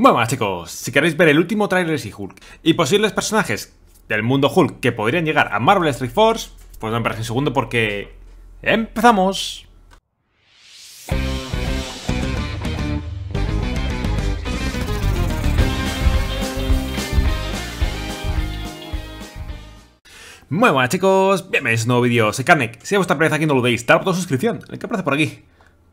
Muy buenas chicos, si queréis ver el último tráiler de Hulk y posibles personajes del mundo Hulk que podrían llegar a Marvel Street Force, pues no me un segundo porque... ¡Empezamos! Muy buenas chicos, bienvenidos a un nuevo vídeo, soy Kanek, si os gusta primera aquí no lo deis, dar botón de suscripción, el que aparece por aquí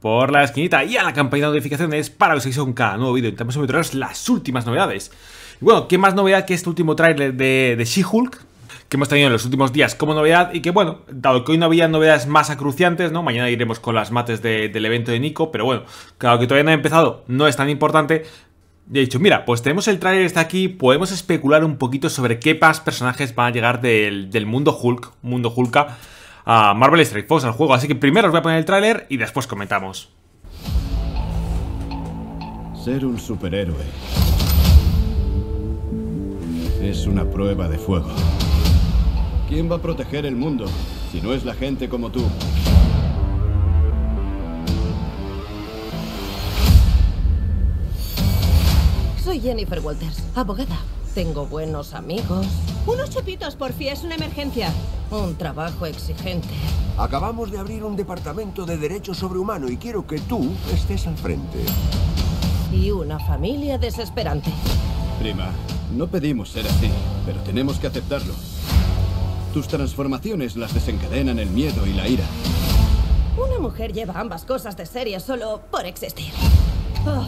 por la esquinita y a la campanita de notificaciones para que os cada nuevo vídeo. Intentamos meteros las últimas novedades. Y bueno, ¿qué más novedad que este último tráiler de, She-Hulk? Que hemos tenido en los últimos días como novedad y que bueno, dado que hoy no había novedades más acruciantes, ¿no? Mañana iremos con las mates del evento de Nico, pero bueno, claro que todavía no ha empezado, no es tan importante, de hecho, mira, pues tenemos el tráiler está aquí, podemos especular un poquito sobre qué más personajes van a llegar del, del mundo Hulk, mundo Hulka, a Marvel Strike Fox, al juego. Así que primero os voy a poner el tráiler y después comentamos. Ser un superhéroe es una prueba de fuego. ¿Quién va a proteger el mundo si no es la gente como tú? Soy Jennifer Walters, abogada. Tengo buenos amigos. Unos chupitos, por fin, es una emergencia. Un trabajo exigente. Acabamos de abrir un departamento de derecho sobrehumano y quiero que tú estés al frente. Y una familia desesperante. Prima, no pedimos ser así, pero tenemos que aceptarlo. Tus transformaciones las desencadenan el miedo y la ira. Una mujer lleva ambas cosas de serie solo por existir. Oh.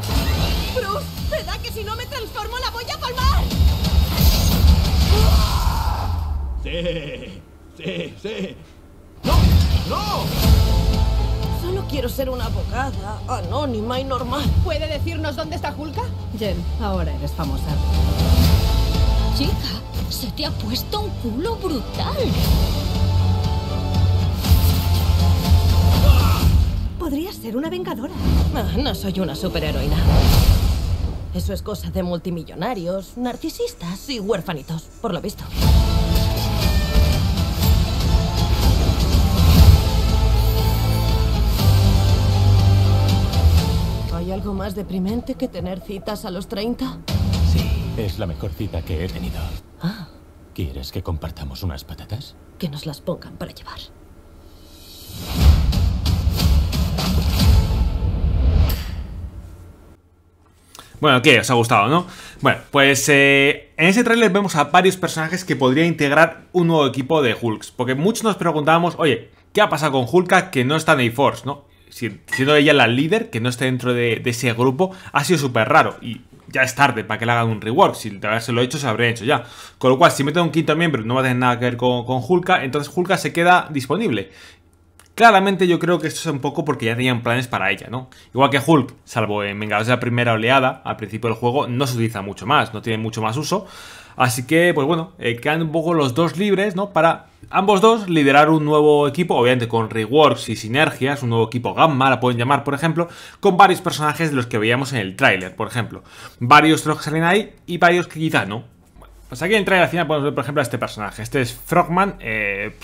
Bruce, que si no me transformo la voy a colmar! Sí. Sí, sí. ¡No! ¡No! Solo quiero ser una abogada anónima y normal. ¿Puede decirnos dónde está Julka? Jen, ahora eres famosa. Chica, se te ha puesto un culo brutal. Podrías ser una vengadora. Ah, no soy una superheroína. Eso es cosa de multimillonarios, narcisistas y huérfanitos, por lo visto. más deprimente que tener citas a los 30? Sí, es la mejor cita que he tenido. Ah. ¿Quieres que compartamos unas patatas? Que nos las pongan para llevar. Bueno, qué os ha gustado, ¿no? Bueno, pues eh, en ese trailer vemos a varios personajes que podría integrar un nuevo equipo de Hulks. Porque muchos nos preguntábamos, oye, ¿qué ha pasado con Hulka que no está en A-Force, no? siendo ella la líder, que no esté dentro de, ese grupo, ha sido súper raro. Y ya es tarde para que le hagan un rework. Si de haberse hecho, se habría hecho ya. Con lo cual, si mete un quinto miembro, no va a tener nada que ver con, con Hulka. Entonces Hulka se queda disponible. Claramente yo creo que esto es un poco porque ya tenían planes para ella, ¿no? Igual que Hulk, salvo en Vengadores de la primera oleada, al principio del juego no se utiliza mucho más, no tiene mucho más uso. Así que, pues bueno, eh, quedan un poco los dos libres, ¿no? Para ambos dos liderar un nuevo equipo, obviamente con reworks y sinergias, un nuevo equipo Gamma, la pueden llamar, por ejemplo, con varios personajes de los que veíamos en el tráiler, por ejemplo. Varios de los que salen ahí y varios que quizá no. Pues aquí en el tráiler al final podemos ver, por ejemplo, a este personaje. Este es Frogman, eh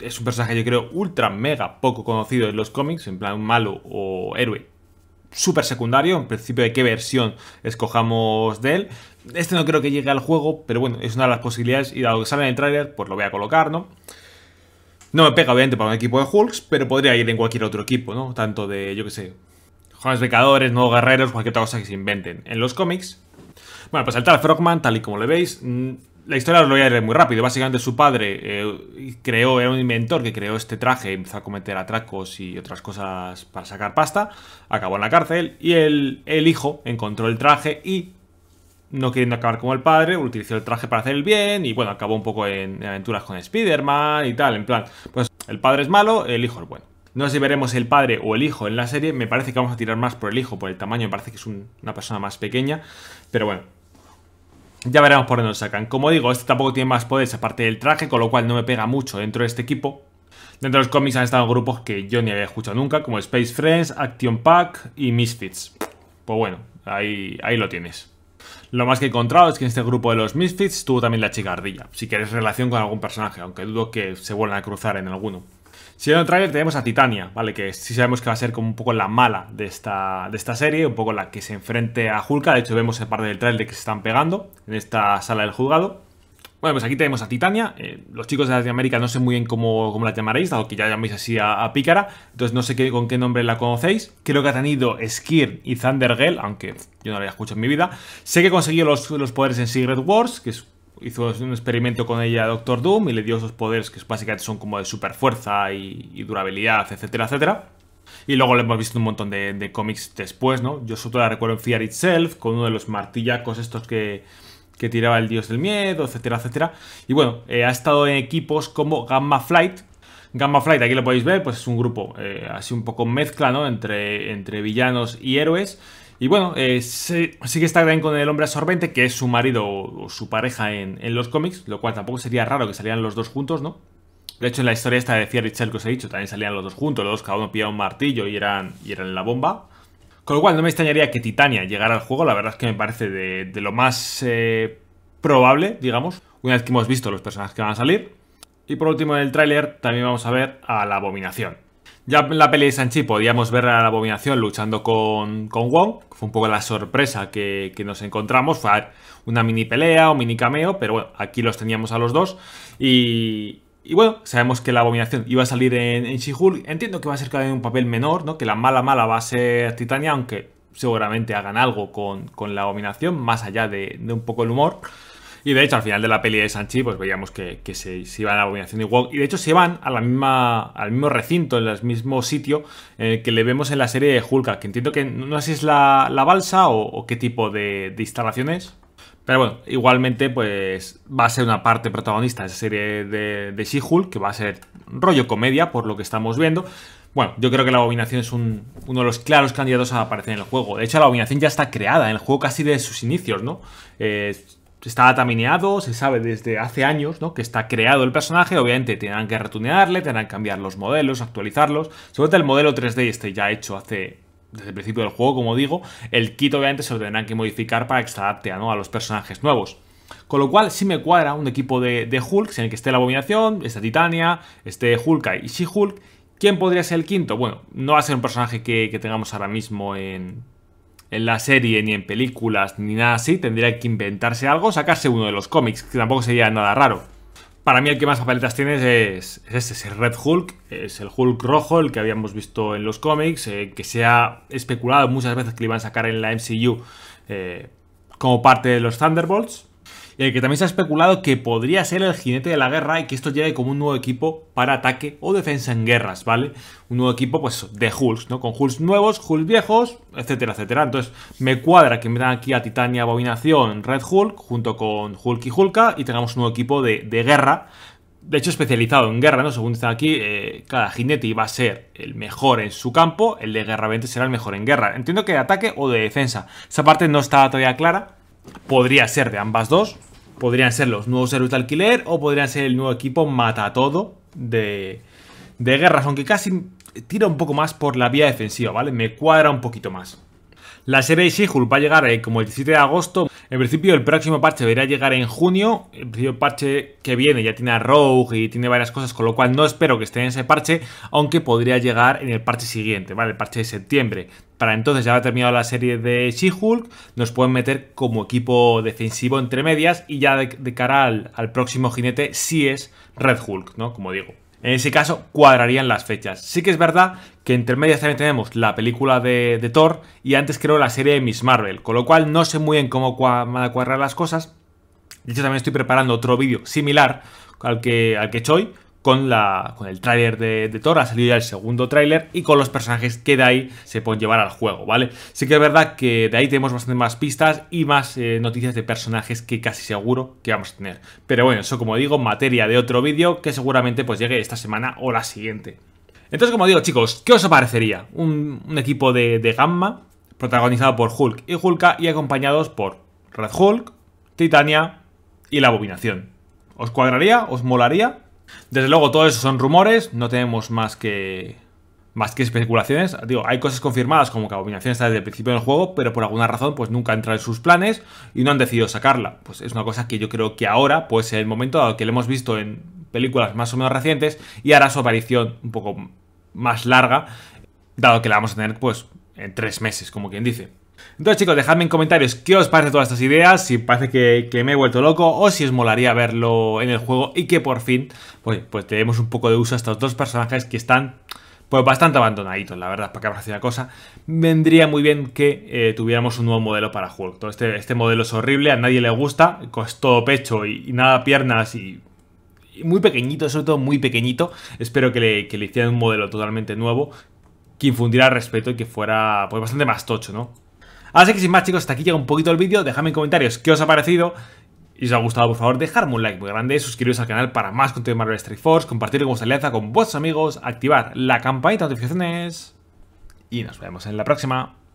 es un personaje, yo creo, ultra mega poco conocido en los cómics, en plan malo o héroe super secundario, en principio de qué versión escojamos de él. Este no creo que llegue al juego, pero bueno, es una de las posibilidades y dado que sale en el pues lo voy a colocar, ¿no? No me pega, obviamente, para un equipo de Hulks, pero podría ir en cualquier otro equipo, ¿no? Tanto de, yo qué sé, jóvenes pecadores, nuevos guerreros, cualquier otra cosa que se inventen en los cómics. Bueno, pues el tal Frogman, tal y como le veis, mm, la historia os lo voy a leer muy rápido. Básicamente su padre eh, creó, era un inventor que creó este traje, y empezó a cometer atracos y otras cosas para sacar pasta, acabó en la cárcel y el, el hijo encontró el traje y, no queriendo acabar como el padre, utilizó el traje para hacer el bien y bueno, acabó un poco en, aventuras con Spider-Man y tal, en plan, pues el padre es malo, el hijo es bueno. No sé si veremos el padre o el hijo en la serie, me parece que vamos a tirar más por el hijo, por el tamaño, me parece que es una persona más pequeña, pero bueno, ya veremos por dónde lo sacan. Como digo, este tampoco tiene más poderes aparte del traje, con lo cual no me pega mucho dentro de este equipo. Dentro de los cómics han estado grupos que yo ni había escuchado nunca, como Space Friends, Action Pack y Misfits. Pues bueno, ahí, ahí lo tienes. Lo más que he encontrado es que en este grupo de los Misfits estuvo también la chica ardilla, si quieres relación con algún personaje, aunque dudo que se vuelvan a cruzar en alguno. Siguiendo el trailer tenemos a Titania, ¿vale? Que sí sabemos que va a ser como un poco la mala de esta, de esta serie, un poco la que se enfrente a Hulka. De hecho, vemos el parte del de que se están pegando en esta sala del juzgado. Bueno, pues aquí tenemos a Titania. Eh, los chicos de Latinoamérica no sé muy bien cómo, cómo la llamaréis, dado que ya llamáis así a, Pícara. Entonces no sé con qué nombre la conocéis. Creo que ha tenido Skir y Thunder aunque yo no la había escuchado en mi vida. Sé que consiguió los, los poderes en Secret Wars, que es hizo un experimento con ella Doctor Doom y le dio esos poderes que básicamente son como de super fuerza y, durabilidad, etcétera, etcétera. Y luego le hemos visto un montón de, cómics después, ¿no? Yo solo la recuerdo en Fear Itself, con uno de los martillacos estos que, que tiraba el dios del miedo, etcétera, etcétera. Y bueno, eh, ha estado en equipos como Gamma Flight. Gamma Flight, aquí lo podéis ver, pues es un grupo eh, así un poco mezcla, ¿no? Entre, entre villanos y héroes y bueno, sí que está está con el hombre absorbente, que es su marido o, su pareja en, en, los cómics, lo cual tampoco sería raro que salieran los dos juntos, ¿no? De hecho, en la historia esta de Fierry que os he dicho, también salían los dos juntos, los dos cada uno pillaba un martillo y eran, y eran la bomba. Con lo cual, no me extrañaría que Titania llegara al juego, la verdad es que me parece de, lo más eh, probable, digamos, una vez que hemos visto los personajes que van a salir. Y por último, en el tráiler también vamos a ver a la abominación ya en la pelea de Sanchi podíamos ver a la abominación luchando con, con Wong. Fue un poco la sorpresa que, nos encontramos. Fue una mini pelea o mini cameo, pero bueno, aquí los teníamos a los dos. Y, bueno, sabemos que la abominación iba a salir en, Shihul, Entiendo que va a ser cada vez un papel menor, ¿no? Que la mala mala va a ser Titania, aunque seguramente hagan algo con, la abominación, más allá de, de un poco el humor. Y de hecho, al final de la peli de Sanchi, pues veíamos que, se, iban a la abominación de Y de hecho, se van a la misma, al mismo recinto, en el mismo sitio eh, que le vemos en la serie de Hulka. Que entiendo que no sé si es la, balsa o, qué tipo de, instalaciones. Pero bueno, igualmente, pues va a ser una parte protagonista de esa serie de, de She-Hulk, que va a ser rollo comedia, por lo que estamos viendo. Bueno, yo creo que la abominación es uno de los claros candidatos a aparecer en el juego. De hecho, la abominación ya está creada en el juego casi desde sus inicios, ¿no? Eh, está atamineado, se sabe desde hace años ¿no? que está creado el personaje, obviamente tendrán que retunearle, tendrán que cambiar los modelos, actualizarlos, sobre todo el modelo 3D este ya hecho hace desde el principio del juego, como digo, el kit obviamente se lo tendrán que modificar para que se adapte ¿no? a los personajes nuevos. Con lo cual si me cuadra un equipo de, de Hulk en el que esté la abominación, esté Titania, esté Hulk y si hulk ¿Quién podría ser el quinto? Bueno, no va a ser un personaje que tengamos ahora mismo en, en la serie, ni en películas, ni nada así. Tendría que inventarse algo, sacarse uno de los cómics, que tampoco sería nada raro. Para mí el que más papeletas tiene es, este, es el Red Hulk, es el Hulk rojo, el que habíamos visto en los cómics, eh, que se ha especulado muchas veces que lo iban a sacar en la MCU eh, como parte de los Thunderbolts y eh, el que también se ha especulado que podría ser el jinete de la guerra y que esto llegue como un nuevo equipo para ataque o defensa en guerras, ¿vale? Un nuevo equipo, pues, de Hulks, ¿no? Con Hulks nuevos, Hulks viejos, etcétera, etcétera. Entonces, me cuadra que dan aquí a Titania, Abominación, Red Hulk, junto con Hulk y Hulka, y tengamos un nuevo equipo de, guerra, de hecho especializado en guerra, ¿no? Según dicen aquí, eh, cada jinete iba a ser el mejor en su campo, el de guerra 20 será el mejor en guerra. Entiendo que de ataque o de defensa. Esa parte no está todavía clara. Podría ser de ambas dos, podrían ser los nuevos héroes de alquiler o podrían ser el nuevo equipo mata todo de, de guerras, aunque casi tira un poco más por la vía defensiva, ¿vale? Me cuadra un poquito más. La serie She-Hulk va a llegar eh, como el 17 de agosto. En principio, el próximo parche debería llegar en junio. El primer parche que viene ya tiene a Rogue y tiene varias cosas, con lo cual no espero que esté en ese parche, aunque podría llegar en el parche siguiente, ¿vale? El parche de septiembre. Para entonces ya ha terminado la serie de She-Hulk, nos pueden meter como equipo defensivo entre medias y ya de, cara al, próximo jinete si es Red Hulk, ¿no? Como digo. En ese caso, cuadrarían las fechas. Sí que es verdad que entre medias también tenemos la película de, Thor y antes creo la serie de Miss Marvel, con lo cual no sé muy bien cómo van a cuadrar las cosas. De hecho, también estoy preparando otro vídeo similar al que, al que he hecho hoy, con, la, con el tráiler de, Thor, ha salido ya el segundo tráiler y con los personajes que de ahí se pueden llevar al juego, ¿vale? Sí que es verdad que de ahí tenemos bastante más pistas y más eh, noticias de personajes que casi seguro que vamos a tener. Pero bueno, eso como digo, materia de otro vídeo que seguramente pues llegue esta semana o la siguiente. Entonces, como digo, chicos, ¿qué os parecería? Un, equipo de, de Gamma protagonizado por Hulk y Hulka y acompañados por Red Hulk, Titania y la Abominación. ¿Os cuadraría? ¿Os molaría? Desde luego, todo eso son rumores, no tenemos más que más que especulaciones. Digo, hay cosas confirmadas como que Abominación está desde el principio del juego, pero por alguna razón pues nunca entra en sus planes y no han decidido sacarla. Pues es una cosa que yo creo que ahora pues es el momento dado que lo hemos visto en películas más o menos recientes y hará su aparición un poco más larga, dado que la vamos a tener pues en tres meses, como quien dice. Entonces chicos, dejadme en comentarios qué os parece todas estas ideas, si parece que, me he vuelto loco o si os molaría verlo en el juego y que por fin pues, pues, tenemos un poco de uso a estos dos personajes que están pues bastante abandonaditos, la verdad, para que habrá la cosa. Vendría muy bien que eh, tuviéramos un nuevo modelo para Hulk. Este, este, modelo es horrible, a nadie le gusta, con todo pecho y, nada piernas y, muy pequeñito, sobre todo muy pequeñito. Espero que le, que le hicieran un modelo totalmente nuevo que infundiera respeto y que fuera pues bastante más tocho, ¿no? Así que sin más chicos, hasta aquí llega un poquito el vídeo, dejadme en comentarios qué os ha parecido y si os ha gustado, por favor, dejadme un like muy grande, suscribiros al canal para más contenido de Marvel Street Force, compartir con vuestra alianza, con vuestros amigos, activar la campanita de notificaciones y nos vemos en la próxima.